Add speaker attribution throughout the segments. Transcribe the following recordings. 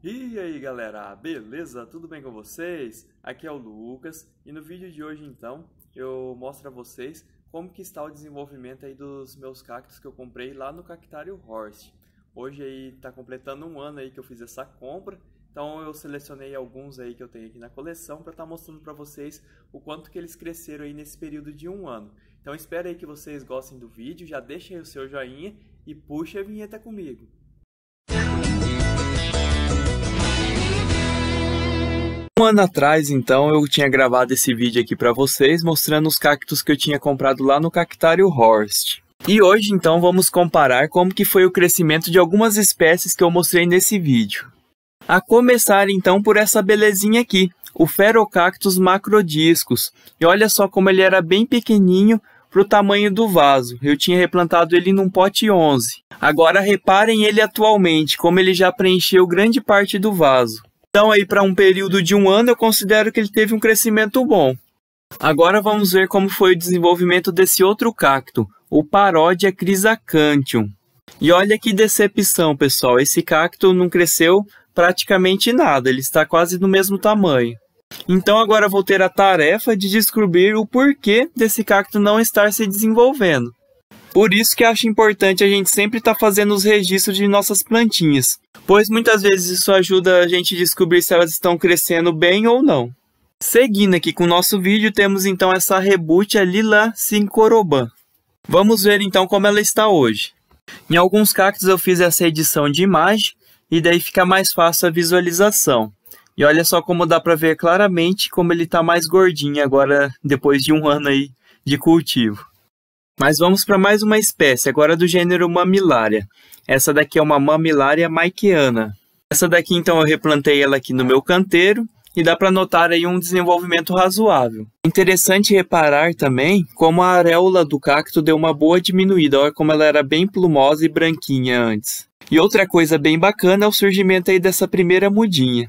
Speaker 1: E aí galera, beleza? Tudo bem com vocês? Aqui é o Lucas e no vídeo de hoje então eu mostro a vocês como que está o desenvolvimento aí dos meus cactos que eu comprei lá no Cactário Horst. Hoje aí está completando um ano aí que eu fiz essa compra, então eu selecionei alguns aí que eu tenho aqui na coleção para estar tá mostrando para vocês o quanto que eles cresceram aí nesse período de um ano. Então espero aí que vocês gostem do vídeo, já deixem o seu joinha e puxa a vinheta comigo. Um ano atrás, então, eu tinha gravado esse vídeo aqui para vocês, mostrando os cactos que eu tinha comprado lá no Cactário Horst. E hoje, então, vamos comparar como que foi o crescimento de algumas espécies que eu mostrei nesse vídeo. A começar, então, por essa belezinha aqui, o Ferocactus macrodiscus. E olha só como ele era bem pequenininho para o tamanho do vaso. Eu tinha replantado ele num pote 11. Agora reparem ele atualmente, como ele já preencheu grande parte do vaso. Então, aí para um período de um ano, eu considero que ele teve um crescimento bom. Agora vamos ver como foi o desenvolvimento desse outro cacto, o Parodia Crisacantium. E olha que decepção, pessoal, esse cacto não cresceu praticamente nada, ele está quase do mesmo tamanho. Então agora vou ter a tarefa de descobrir o porquê desse cacto não estar se desenvolvendo. Por isso que acho importante a gente sempre estar tá fazendo os registros de nossas plantinhas, pois muitas vezes isso ajuda a gente a descobrir se elas estão crescendo bem ou não. Seguindo aqui com o nosso vídeo, temos então essa reboot Lila Sincoroban. Vamos ver então como ela está hoje. Em alguns cactos eu fiz essa edição de imagem e daí fica mais fácil a visualização. E olha só como dá para ver claramente como ele está mais gordinho agora depois de um ano aí de cultivo. Mas vamos para mais uma espécie, agora do gênero mamilária. Essa daqui é uma mamilária maikiana. Essa daqui, então, eu replantei ela aqui no meu canteiro e dá para notar aí um desenvolvimento razoável. Interessante reparar também como a areola do cacto deu uma boa diminuída, olha como ela era bem plumosa e branquinha antes. E outra coisa bem bacana é o surgimento aí dessa primeira mudinha.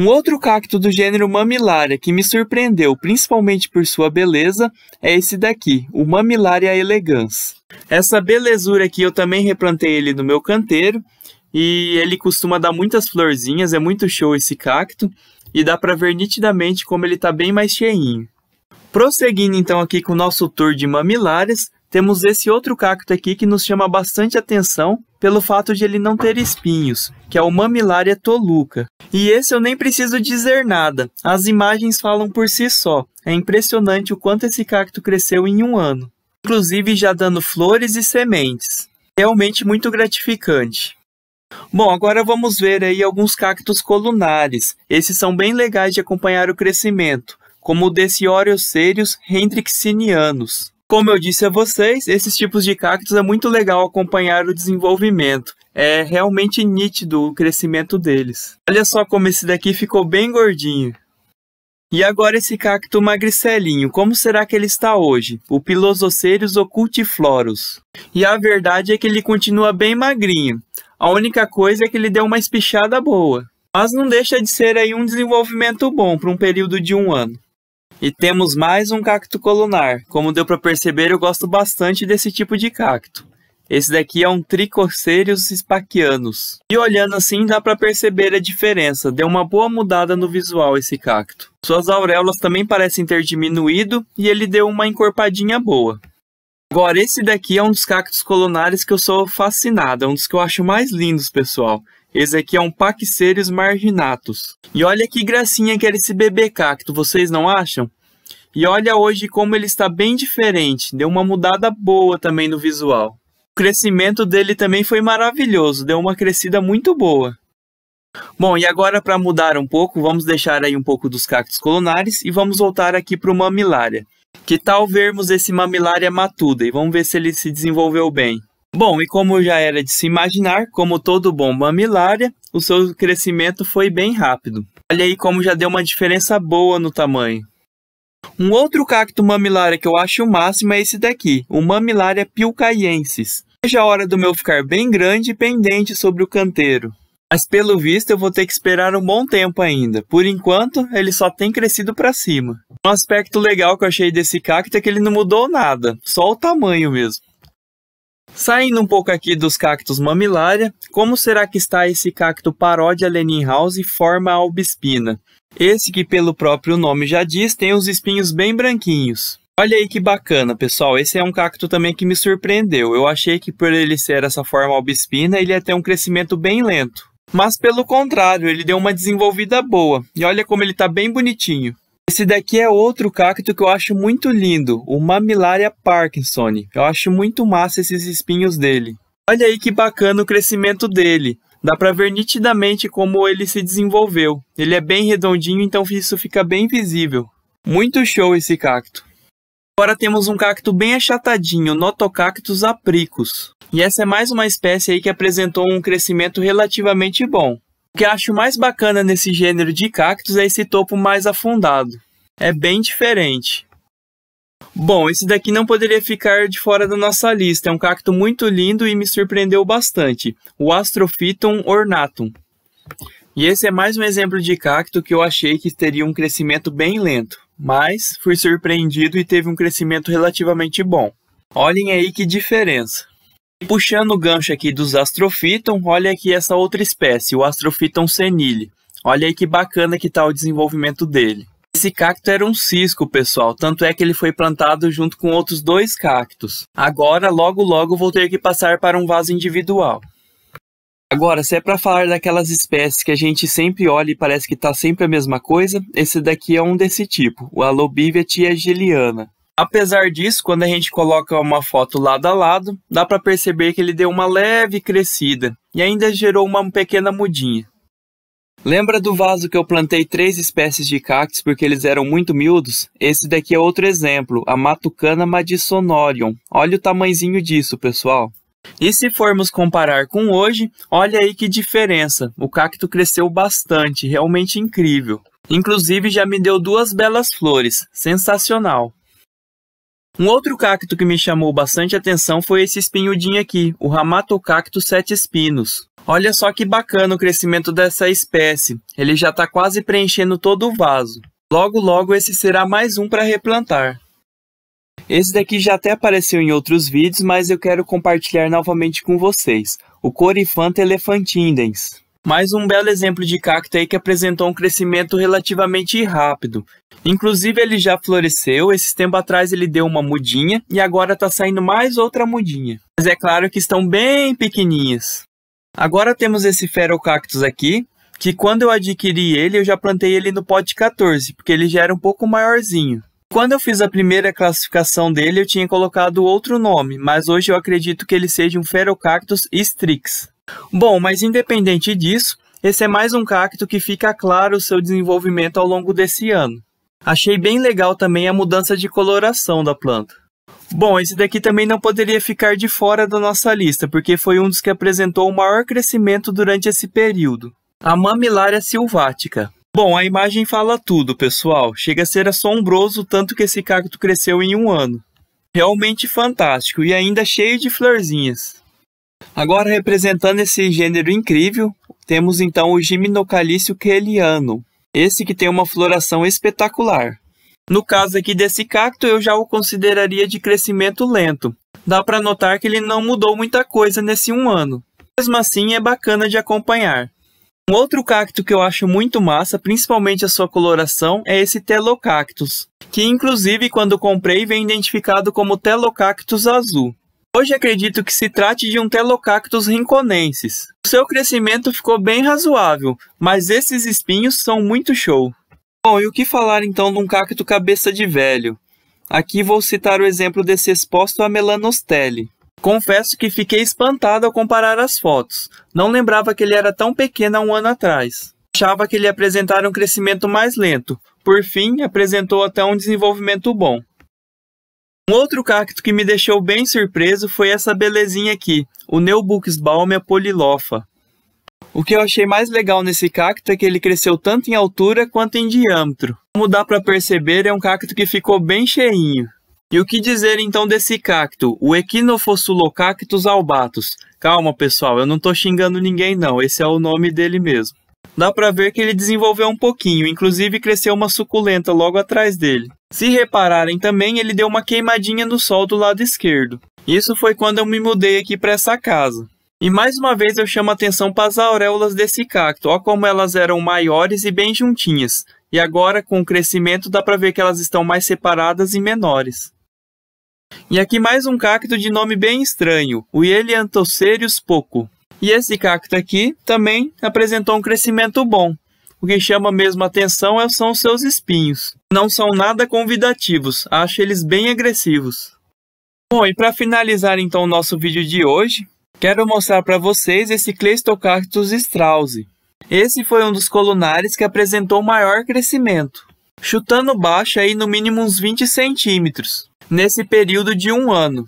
Speaker 1: Um outro cacto do gênero Mamilaria que me surpreendeu, principalmente por sua beleza, é esse daqui, o Mamilaria elegans. Essa belezura aqui eu também replantei ele no meu canteiro e ele costuma dar muitas florzinhas, é muito show esse cacto e dá para ver nitidamente como ele está bem mais cheinho. Prosseguindo então aqui com o nosso tour de mamilares, temos esse outro cacto aqui que nos chama bastante atenção pelo fato de ele não ter espinhos, que é o Mamilaria toluca. E esse eu nem preciso dizer nada, as imagens falam por si só. É impressionante o quanto esse cacto cresceu em um ano, inclusive já dando flores e sementes. Realmente muito gratificante. Bom, agora vamos ver aí alguns cactos colunares. Esses são bem legais de acompanhar o crescimento, como o Decioriocerius hendrixinianus. Como eu disse a vocês, esses tipos de cactos é muito legal acompanhar o desenvolvimento. É realmente nítido o crescimento deles. Olha só como esse daqui ficou bem gordinho. E agora esse cacto magricelinho, como será que ele está hoje? O Pilosocerius occultiflorus. E a verdade é que ele continua bem magrinho. A única coisa é que ele deu uma espichada boa. Mas não deixa de ser aí um desenvolvimento bom para um período de um ano. E temos mais um cacto colunar. Como deu para perceber, eu gosto bastante desse tipo de cacto. Esse daqui é um Tricocereus spacianus. E olhando assim dá para perceber a diferença, deu uma boa mudada no visual esse cacto. Suas auréolas também parecem ter diminuído e ele deu uma encorpadinha boa. Agora esse daqui é um dos cactos colunares que eu sou fascinado, é um dos que eu acho mais lindos, pessoal. Esse aqui é um Paxeres marginatus. E olha que gracinha que era esse bebê cacto, vocês não acham? E olha hoje como ele está bem diferente, deu uma mudada boa também no visual. O crescimento dele também foi maravilhoso, deu uma crescida muito boa. Bom, e agora para mudar um pouco, vamos deixar aí um pouco dos cactos colonares e vamos voltar aqui para o mamilária. Que tal vermos esse mamilária matuda e vamos ver se ele se desenvolveu bem. Bom, e como já era de se imaginar, como todo bom mamilária, o seu crescimento foi bem rápido. Olha aí como já deu uma diferença boa no tamanho. Um outro cacto mamilária que eu acho o máximo é esse daqui, o Mamilária piucaiensis. Veja é a hora do meu ficar bem grande e pendente sobre o canteiro. Mas pelo visto eu vou ter que esperar um bom tempo ainda. Por enquanto, ele só tem crescido para cima. Um aspecto legal que eu achei desse cacto é que ele não mudou nada, só o tamanho mesmo. Saindo um pouco aqui dos cactos mamilária, como será que está esse cacto paródia Leninhouse forma albespina? Esse que pelo próprio nome já diz, tem os espinhos bem branquinhos. Olha aí que bacana, pessoal. Esse é um cacto também que me surpreendeu. Eu achei que por ele ser essa forma albespina, ele ia ter um crescimento bem lento. Mas pelo contrário, ele deu uma desenvolvida boa. E olha como ele está bem bonitinho. Esse daqui é outro cacto que eu acho muito lindo, o Mamillaria parkinsoni. Eu acho muito massa esses espinhos dele. Olha aí que bacana o crescimento dele. Dá para ver nitidamente como ele se desenvolveu. Ele é bem redondinho, então isso fica bem visível. Muito show esse cacto. Agora temos um cacto bem achatadinho, Notocactus apricus. E essa é mais uma espécie aí que apresentou um crescimento relativamente bom que acho mais bacana nesse gênero de cactos é esse topo mais afundado. É bem diferente. Bom, esse daqui não poderia ficar de fora da nossa lista. É um cacto muito lindo e me surpreendeu bastante. O Astrophytum ornatum. E esse é mais um exemplo de cacto que eu achei que teria um crescimento bem lento. Mas fui surpreendido e teve um crescimento relativamente bom. Olhem aí que diferença. Puxando o gancho aqui dos Astrophyton, olha aqui essa outra espécie, o Astrophyton senile. Olha aí que bacana que está o desenvolvimento dele. Esse cacto era um cisco, pessoal, tanto é que ele foi plantado junto com outros dois cactos. Agora, logo logo, vou ter que passar para um vaso individual. Agora, se é para falar daquelas espécies que a gente sempre olha e parece que está sempre a mesma coisa, esse daqui é um desse tipo, o Alobivia tiageliana. Apesar disso, quando a gente coloca uma foto lado a lado, dá para perceber que ele deu uma leve crescida e ainda gerou uma pequena mudinha. Lembra do vaso que eu plantei três espécies de cactos porque eles eram muito miúdos? Esse daqui é outro exemplo, a Matucana madisonorium. Olha o tamanzinho disso, pessoal. E se formos comparar com hoje, olha aí que diferença. O cacto cresceu bastante, realmente incrível. Inclusive já me deu duas belas flores, sensacional. Um outro cacto que me chamou bastante atenção foi esse espinhudinho aqui, o Ramatocactus sete espinos. Olha só que bacana o crescimento dessa espécie, ele já está quase preenchendo todo o vaso. Logo logo esse será mais um para replantar. Esse daqui já até apareceu em outros vídeos, mas eu quero compartilhar novamente com vocês, o Corifanta Elefantindens mais um belo exemplo de cacto aí que apresentou um crescimento relativamente rápido. Inclusive ele já floresceu, esse tempo atrás ele deu uma mudinha e agora está saindo mais outra mudinha. Mas é claro que estão bem pequenininhas. Agora temos esse ferrocactus aqui, que quando eu adquiri ele, eu já plantei ele no pote 14, porque ele já era um pouco maiorzinho. Quando eu fiz a primeira classificação dele, eu tinha colocado outro nome, mas hoje eu acredito que ele seja um Ferrocactus strix. Bom, mas independente disso, esse é mais um cacto que fica claro o seu desenvolvimento ao longo desse ano. Achei bem legal também a mudança de coloração da planta. Bom, esse daqui também não poderia ficar de fora da nossa lista, porque foi um dos que apresentou o maior crescimento durante esse período. A Mamilária silvática. Bom, a imagem fala tudo, pessoal. Chega a ser assombroso o tanto que esse cacto cresceu em um ano. Realmente fantástico e ainda cheio de florzinhas. Agora, representando esse gênero incrível, temos então o Gimnocalício keliano, esse que tem uma floração espetacular. No caso aqui desse cacto, eu já o consideraria de crescimento lento. Dá para notar que ele não mudou muita coisa nesse um ano. Mesmo assim, é bacana de acompanhar. Um outro cacto que eu acho muito massa, principalmente a sua coloração, é esse Telocactus, que inclusive quando comprei vem identificado como Telocactus azul. Hoje acredito que se trate de um Telocactus rinconensis. O seu crescimento ficou bem razoável, mas esses espinhos são muito show. Bom, e o que falar então de um cacto cabeça de velho? Aqui vou citar o exemplo desse exposto a melanostele. Confesso que fiquei espantado ao comparar as fotos. Não lembrava que ele era tão pequeno há um ano atrás. Achava que ele apresentara um crescimento mais lento. Por fim, apresentou até um desenvolvimento bom. Um outro cacto que me deixou bem surpreso foi essa belezinha aqui, o Neubuchsbaumia polilofa. O que eu achei mais legal nesse cacto é que ele cresceu tanto em altura quanto em diâmetro. Como dá para perceber, é um cacto que ficou bem cheinho. E o que dizer então desse cacto, o Equinophosulocactus albatus? Calma pessoal, eu não estou xingando ninguém não, esse é o nome dele mesmo. Dá para ver que ele desenvolveu um pouquinho, inclusive cresceu uma suculenta logo atrás dele. Se repararem também, ele deu uma queimadinha no sol do lado esquerdo. Isso foi quando eu me mudei aqui para essa casa. E mais uma vez eu chamo a atenção para as auréolas desse cacto, ó como elas eram maiores e bem juntinhas. E agora, com o crescimento, dá para ver que elas estão mais separadas e menores. E aqui mais um cacto de nome bem estranho, o Eliantocerius poco. E esse cacto aqui também apresentou um crescimento bom o que chama mesmo atenção é- são os seus espinhos. Não são nada convidativos, acho eles bem agressivos. Bom, e para finalizar então o nosso vídeo de hoje, quero mostrar para vocês esse Cleistocactus strauss. Esse foi um dos colunares que apresentou maior crescimento, chutando baixo aí no mínimo uns 20 centímetros, nesse período de um ano.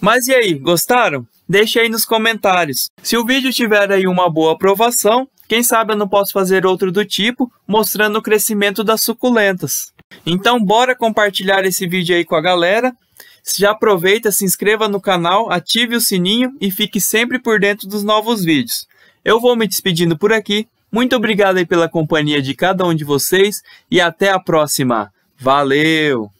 Speaker 1: Mas e aí, gostaram? Deixe aí nos comentários. Se o vídeo tiver aí uma boa aprovação, quem sabe eu não posso fazer outro do tipo, mostrando o crescimento das suculentas. Então bora compartilhar esse vídeo aí com a galera. Já aproveita, se inscreva no canal, ative o sininho e fique sempre por dentro dos novos vídeos. Eu vou me despedindo por aqui. Muito obrigado aí pela companhia de cada um de vocês e até a próxima. Valeu!